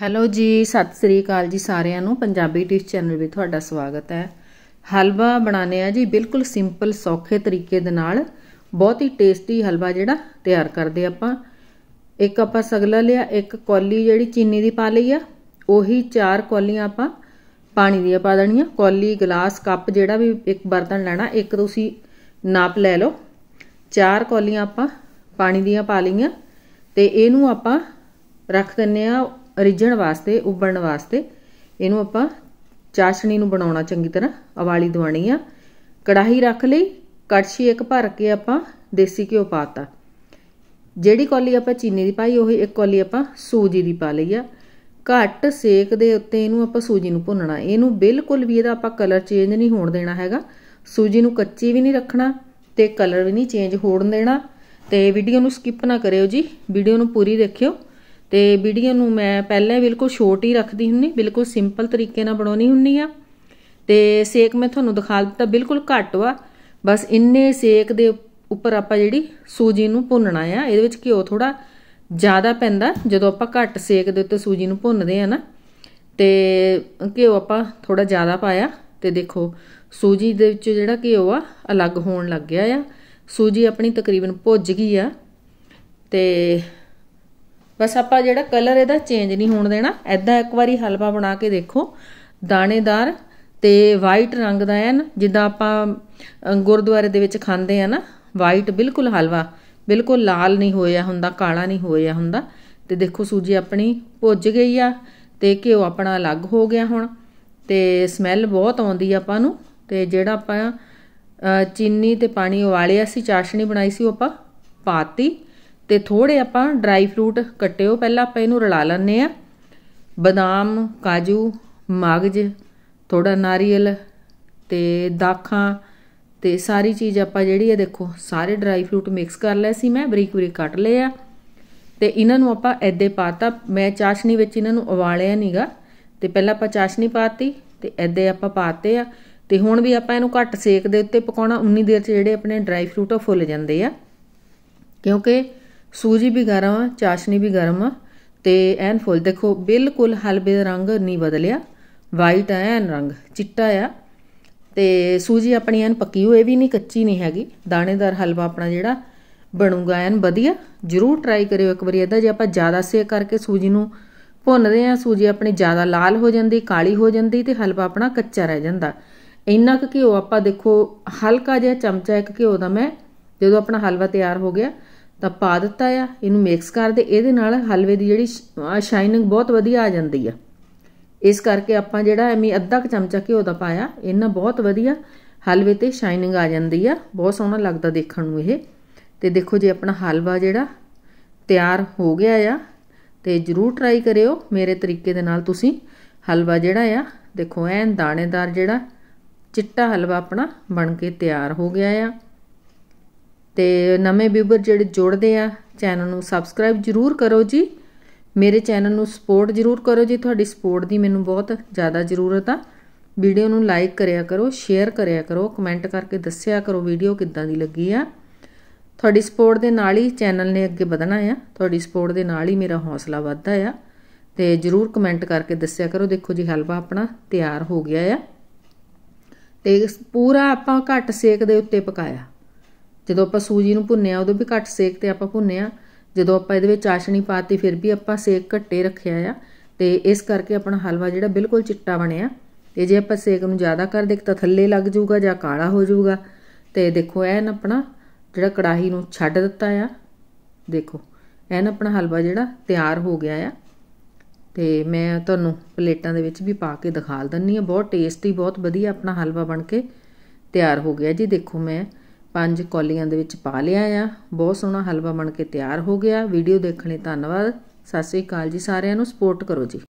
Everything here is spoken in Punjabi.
ਹੈਲੋ ਜੀ ਸਤਿ ਸ੍ਰੀ ਅਕਾਲ ਜੀ ਸਾਰਿਆਂ ਨੂੰ ਪੰਜਾਬੀ ਡਿਸ਼ ਚੈਨਲ ਵਿੱਚ ਤੁਹਾਡਾ ਸਵਾਗਤ ਹੈ ਹਲਵਾ ਬਣਾਉਣੇ ਆ ਜੀ ਬਿਲਕੁਲ ਸਿੰਪਲ ਸੌਖੇ ਤਰੀਕੇ ਦੇ ਨਾਲ ਬਹੁਤ ਹੀ ਟੇਸਟੀ ਹਲਵਾ ਜਿਹੜਾ ਤਿਆਰ ਕਰਦੇ ਆਪਾਂ ਇੱਕ ਆਪਾਂ ਸਗਲਾ ਲਿਆ ਇੱਕ ਕੌਲੀ ਜਿਹੜੀ ਚੀਨੀ ਦੀ ਪਾ ਲਈ ਆ ਉਹੀ ਚਾਰ ਕੌਲੀਆਂ ਆਪਾਂ ਪਾਣੀ ਦੀਆਂ ਪਾ ਦੇਣੀਆਂ ਕੌਲੀ ਗਲਾਸ ਕੱਪ ਜਿਹੜਾ ਵੀ ਇੱਕ ਬਰਤਨ ਲੈਣਾ ਇੱਕ ਤੁਸੀਂ ਨਾਪ ਲੈ ਲਓ ਚਾਰ ਕੌਲੀਆਂ ਆਪਾਂ ਪਾਣੀ ਦੀਆਂ ਪਾ ਲਈਆਂ ਤੇ ਇਹਨੂੰ ਆਪਾਂ ਰੱਖ ਦਿੰਨੇ ਆ ਰਿਜਣ ਵਾਸਤੇ ਉਬਲਣ ਵਾਸਤੇ ਇਹਨੂੰ ਆਪਾਂ ਚਾਸ਼ਣੀ ਨੂੰ ਬਣਾਉਣਾ ਚੰਗੀ ਤਰ੍ਹਾਂ ਅਵਾਲੀ ਦਵਾਣੀ ਆ ਕੜਾਹੀ ਰੱਖ ਲਈ ਕੜਛੀ ਇੱਕ ਭਰ ਕੇ ਆਪਾਂ ਦੇਸੀ ਘਿਓ ਪਾਤਾ ਜਿਹੜੀ ਕੌਲੀ ਆਪਾਂ ਚੀਨੀ ਦੀ ਪਾਈ ਉਹੀ ਇੱਕ ਕੌਲੀ ਆਪਾਂ ਸੂਜੀ ਦੀ ਪਾ ਲਈ ਆ ਘੱਟ ਸੇਕ ਦੇ ਉੱਤੇ ਇਹਨੂੰ ਆਪਾਂ ਸੂਜੀ ਨੂੰ ਭੁੰਨਣਾ ਇਹਨੂੰ ਬਿਲਕੁਲ ਵੀ ਇਹਦਾ ਆਪਾਂ ਕਲਰ ਚੇਂਜ ਨਹੀਂ ਹੋਣ ਦੇਣਾ ਹੈਗਾ ਸੂਜੀ ਨੂੰ ਕੱਚੀ ਵੀ ਨਹੀਂ ਰੱਖਣਾ ਤੇ ਕਲਰ ਵੀ ਨਹੀਂ ਚੇਂਜ ਹੋਣ ਦੇਣਾ ਤੇ ਵੀਡੀਓ ਨੂੰ ਸਕਿਪ ਨਾ ਕਰਿਓ ਜੀ ਵੀਡੀਓ ਨੂੰ ਪੂਰੀ ਦੇਖਿਓ ਤੇ ਵੀਡੀਓ ਨੂੰ ਮੈਂ ਪਹਿਲਾਂ ਬਿਲਕੁਲ ਸ਼ੋਰਟ ਹੀ ਰੱਖਦੀ ਹੁੰਨੀ ਬਿਲਕੁਲ ਸਿੰਪਲ ਤਰੀਕੇ ਨਾਲ ਬਣਾਉਣੀ ਹੁੰਨੀ ਆ ਤੇ ਸੇਕ ਮੈਂ ਤੁਹਾਨੂੰ ਦਿਖਾ ਦਿੱਤਾ ਬਿਲਕੁਲ ਘੱਟ ਵਾ ਬਸ ਇੰਨੇ ਸੇਕ ਦੇ ਉੱਪਰ ਆਪਾਂ ਜਿਹੜੀ ਸੂਜੀ ਨੂੰ ਭੁੰਨਣਾ ਆ ਇਹਦੇ ਵਿੱਚ ਘਿਓ ਥੋੜਾ ਜ਼ਿਆਦਾ ਪੈਂਦਾ ਜਦੋਂ ਆਪਾਂ ਘੱਟ ਸੇਕ ਦੇ ਉੱਤੇ ਸੂਜੀ ਨੂੰ ਭੁੰਨਦੇ ਆ ਨਾ ਤੇ ਘਿਓ ਆਪਾਂ ਥੋੜਾ ਜ਼ਿਆਦਾ ਪਾਇਆ ਤੇ ਦੇਖੋ ਸੂਜੀ ਦੇ ਵਿੱਚ ਜਿਹੜਾ ਘਿਓ ਆ ਅਲੱਗ ਹੋਣ ਲੱਗ ਗਿਆ ਆ ਸੂਜੀ ਆਪਣੀ ਤਕਰੀਬਨ ਭੁੱਜ ਗਈ ਆ ਤੇ ਬਸ ਆਪਾਂ ਜਿਹੜਾ ਕਲਰ ਇਹਦਾ ਚੇਂਜ ਨਹੀਂ ਹੋਣ ਦੇਣਾ ਐਦਾਂ ਇੱਕ ਵਾਰੀ ਹਲਵਾ ਬਣਾ ਕੇ ਦੇਖੋ ਦਾਣੇਦਾਰ ਤੇ ਵਾਈਟ ਰੰਗ ਦਾ ਐਨ ਜਿੱਦਾਂ ਆਪਾਂ ਗੁਰਦੁਆਰੇ ਦੇ ਵਿੱਚ ਖਾਂਦੇ ਆ ਨਾ ਵਾਈਟ ਬਿਲਕੁਲ ਹਲਵਾ ਬਿਲਕੁਲ ਲਾਲ ਨਹੀਂ ਹੋਇਆ ਹੁੰਦਾ ਕਾਲਾ ਨਹੀਂ ਹੋਇਆ ਹੁੰਦਾ ਤੇ ਦੇਖੋ ਸੂਜੀ ਆਪਣੀ ਭੁੱਜ ਗਈ ਆ ਤੇ ਘਿਓ ਆਪਣਾ ਅਲੱਗ ਹੋ ਗਿਆ ਹੁਣ ਤੇ ਸਮੈਲ ਬਹੁਤ ਆਉਂਦੀ ਆ ਆਪਾਂ ਨੂੰ ਤੇ ਜਿਹੜਾ ਆਪਾਂ ਚੀਨੀ ਤੇ ਪਾਣੀ ਉਬਾਲਿਆ ਸੀ ਚਾਸ਼ਣੀ ਬਣਾਈ ਸੀ ਉਹ ਆਪਾਂ ਪਾਤੀ ਤੇ ਥੋੜੇ ਆਪਾਂ ਡਰਾਈ ਫਰੂਟ ਕੱਟਿਓ ਪਹਿਲਾਂ ਆਪਾਂ ਇਹਨੂੰ ਰਲਾ ਲੈਣੇ ਆ ਬਦਾਮ ਕਾਜੂ ਮਗਜ ਥੋੜਾ ਨਾਰੀਅਲ ਤੇ ਦਾਖਾਂ ਤੇ ਸਾਰੀ ਚੀਜ਼ ਆਪਾਂ ਜਿਹੜੀ ਇਹ ਦੇਖੋ ਸਾਰੇ ਡਰਾਈ ਫਰੂਟ ਮਿਕਸ ਕਰ ਲਏ ਸੀ ਮੈਂ ਬਰੀਕ ਬਰੀਕ ਕੱਟ ਲਏ ਆ ਤੇ ਇਹਨਾਂ ਨੂੰ ਆਪਾਂ ਐਦੇ ਪਾਤਾ ਮੈਂ ਚਾਸ਼ਨੀ ਵਿੱਚ ਇਹਨਾਂ ਨੂੰ ਉਬਾਲਿਆ ਨਹੀਂਗਾ ਤੇ ਪਹਿਲਾਂ ਆਪਾਂ ਚਾਸ਼ਨੀ ਪਾਤੀ ਤੇ ਐਦੇ ਆਪਾਂ ਪਾਤੇ ਆ ਤੇ ਹੁਣ ਵੀ ਆਪਾਂ ਇਹਨੂੰ ਘੱਟ ਸੇਕ ਦੇ ਉੱਤੇ ਪਕਾਉਣਾ ਉਨੀ ਦੇਰ 'ਚ ਜਿਹੜੇ ਆਪਣੇ ਡਰਾਈ ਫਰੂਟ ਆ ਫੁੱਲ ਜਾਂਦੇ ਆ ਕਿਉਂਕਿ ਸੂਜੀ ਵੀ ਗਰਮ ਆ ਚਾਸ਼ਨੀ ਵੀ ਗਰਮ ਆ ਤੇ ਐਨ ਫੁੱਲ ਦੇਖੋ ਬਿਲਕੁਲ ਹਲਵੇ ਰੰਗ ਨਹੀਂ ਬਦਲਿਆ ਵਾਈਟ ਆ ਐਨ ਰੰਗ ਚਿੱਟਾ ਆ ਤੇ ਸੂਜੀ ਆਪਣੀ ਐਨ ਪੱਕੀ ਹੋਏ ਵੀ ਨਹੀਂ ਕੱਚੀ ਨਹੀਂ ਹੈਗੀ ਦਾਣੇਦਾਰ ਹਲਵਾ ਆਪਣਾ ਜਿਹੜਾ ਬਣੂਗਾ ਐਨ ਵਧੀਆ ਜਰੂਰ ਟਰਾਈ ਕਰਿਓ ਇੱਕ ਵਾਰੀ ਇਹਦਾ ਜੇ ਆਪਾਂ ਜ਼ਿਆਦਾ ਸੇਕ ਕਰਕੇ ਸੂਜੀ ਨੂੰ ਭੁੰਨਦੇ ਆ ਸੂਜੀ ਆਪਣੀ ਜ਼ਿਆਦਾ ਲਾਲ ਹੋ ਜਾਂਦੀ ਕਾਲੀ ਹੋ ਜਾਂਦੀ ਤੇ ਹਲਵਾ ਆਪਣਾ ਕੱਚਾ ਰਹਿ ਜਾਂਦਾ ਇੰਨਾ ਕੁ ਘਿਓ ਆਪਾਂ ਦੇਖੋ ਹਲਕਾ ਜਿਹਾ ਚਮਚਾ ਇੱਕ ਘਿਓ ਦਾ ਮੈਂ ਜਦੋਂ ਆਪਣਾ ਹਲਵਾ ਤਿਆਰ ਹੋ ਗਿਆ ਤਾਂ ਪਾ ਦਿੱਤਾ ਆ ਇਹਨੂੰ ਮਿਕਸ ਕਰਦੇ ਇਹਦੇ ਨਾਲ ਹਲਵੇ ਦੀ ਜਿਹੜੀ ਸ਼ਾਈਨਿੰਗ ਬਹੁਤ ਵਧੀਆ ਆ ਜਾਂਦੀ ਆ ਇਸ ਕਰਕੇ ਆਪਾਂ ਜਿਹੜਾ ਐਵੇਂ ਅੱਧਾ ਕ ਚਮਚਾ ਘਿਓ ਦਾ ਪਾਇਆ ਇਹਨਾਂ ਬਹੁਤ ਵਧੀਆ ਹਲਵੇ ਤੇ ਸ਼ਾਈਨਿੰਗ ਆ ਜਾਂਦੀ ਆ ਬਹੁਤ ਸੋਹਣਾ ਲੱਗਦਾ ਦੇਖਣ ਨੂੰ ਇਹ ਤੇ ਦੇਖੋ ਜੀ ਆਪਣਾ ਹਲਵਾ ਜਿਹੜਾ ਤਿਆਰ ਹੋ ਗਿਆ ਆ ਤੇ ਜਰੂਰ ਟਰਾਈ ਕਰਿਓ ਮੇਰੇ ਤਰੀਕੇ ਦੇ ਨਾਲ ਤੁਸੀਂ ਹਲਵਾ ਜਿਹੜਾ ਆ ਦੇਖੋ ਐਨ ਦਾਣੇਦਾਰ ਜਿਹੜਾ ਚਿੱਟਾ ਹਲਵਾ ਆਪਣਾ ਬਣ ਕੇ ਤਿਆਰ ਹੋ ਗਿਆ ਆ ਤੇ ਨਵੇਂ ਵਿਊਵਰ ਜਿਹੜੇ ਜੁੜਦੇ ਆ ਚੈਨਲ ਨੂੰ ਸਬਸਕ੍ਰਾਈਬ ਜਰੂਰ ਕਰੋ ਜੀ ਮੇਰੇ ਚੈਨਲ ਨੂੰ ਸਪੋਰਟ ਜਰੂਰ ਕਰੋ ਜੀ ਤੁਹਾਡੀ ਸਪੋਰਟ ਦੀ ਮੈਨੂੰ ਬਹੁਤ ਜ਼ਿਆਦਾ ਜ਼ਰੂਰਤ ਆ ਵੀਡੀਓ ਨੂੰ ਲਾਈਕ ਕਰਿਆ ਕਰੋ ਸ਼ੇਅਰ ਕਰਿਆ ਕਰੋ ਕਮੈਂਟ ਕਰਕੇ ਦੱਸਿਆ ਕਰੋ ਵੀਡੀਓ ਕਿੱਦਾਂ ਦੀ ਲੱਗੀ ਆ ਤੁਹਾਡੀ ਸਪੋਰਟ ਦੇ ਨਾਲ ਹੀ ਚੈਨਲ ਨੇ ਅੱਗੇ ਵਧਣਾ ਆ ਤੁਹਾਡੀ ਸਪੋਰਟ ਦੇ ਨਾਲ ਹੀ ਮੇਰਾ ਹੌਸਲਾ ਵੱਧਦਾ ਆ ਤੇ ਜਰੂਰ ਕਮੈਂਟ ਕਰਕੇ ਦੱਸਿਆ ਕਰੋ ਦੇਖੋ ਜੀ ਹਲਵਾ ਆਪਣਾ ਤਿਆਰ ਹੋ ਗਿਆ ਆ ਤੇ ਪੂਰਾ ਆਪਾਂ ਘੱਟ ਸੇਕ ਦੇ ਉੱਤੇ ਪਕਾਇਆ ਜਦੋਂ ਆਪਾਂ ਸੂਜੀ ਨੂੰ ਭੁੰਨਿਆ ਉਦੋਂ ਵੀ ਘੱਟ ਸੇਕ ਤੇ ਆਪਾਂ ਭੁੰਨਿਆ ਜਦੋਂ ਆਪਾਂ ਇਹਦੇ ਵਿੱਚ ਚਾਸ਼ਣੀ ਪਾਤੀ ਫਿਰ ਵੀ ਆਪਾਂ ਸੇਕ ਘੱਟੇ ਰੱਖਿਆ ਆ ਤੇ ਇਸ ਕਰਕੇ ਆਪਣਾ ਹਲਵਾ ਜਿਹੜਾ ਬਿਲਕੁਲ ਚਿੱਟਾ ਬਣਿਆ ਤੇ ਜੇ ਆਪਾਂ ਸੇਕ ਨੂੰ ਜ਼ਿਆਦਾ ਕਰ ਦੇ ਤਾਂ ਥੱਲੇ ਲੱਗ ਜਾਊਗਾ ਜਾਂ ਕਾਲਾ ਹੋ ਜਾਊਗਾ ਤੇ ਦੇਖੋ ਐਨ ਆਪਣਾ ਜਿਹੜਾ ਕੜਾਹੀ ਨੂੰ ਛੱਡ ਦਿੱਤਾ ਆ ਦੇਖੋ ਐਨ ਆਪਣਾ ਹਲਵਾ ਜਿਹੜਾ ਤਿਆਰ ਹੋ ਗਿਆ ਆ ਤੇ ਮੈਂ ਤੁਹਾਨੂੰ ਪਲੇਟਾਂ ਦੇ ਵਿੱਚ ਵੀ ਪਾ ਕੇ ਦਿਖਾ ਦਿੰਨੀ ਆ ਬਹੁਤ ਟੇਸਟੀ ਬਹੁਤ ਵਧੀਆ ਆਪਣਾ ਹਲਵਾ ਬਣ ਕੇ ਤਿਆਰ ਹੋ ਗਿਆ ਜੀ ਦੇਖੋ ਮੈਂ ਪੰਜ ਕੌਲੀਆਂ ਦੇ ਵਿੱਚ ਪਾ ਲਿਆ ਆ ਬਹੁਤ ਸੋਹਣਾ ਹਲਵਾ ਬਣ ਕੇ ਤਿਆਰ ਹੋ ਗਿਆ ਵੀਡੀਓ ਦੇਖਣ ਲਈ ਧੰਨਵਾਦ ਸਤਿ ਸ੍ਰੀ ਅਕਾਲ ਜੀ ਸਾਰਿਆਂ ਨੂੰ ਸਪੋਰਟ ਕਰੋ ਜੀ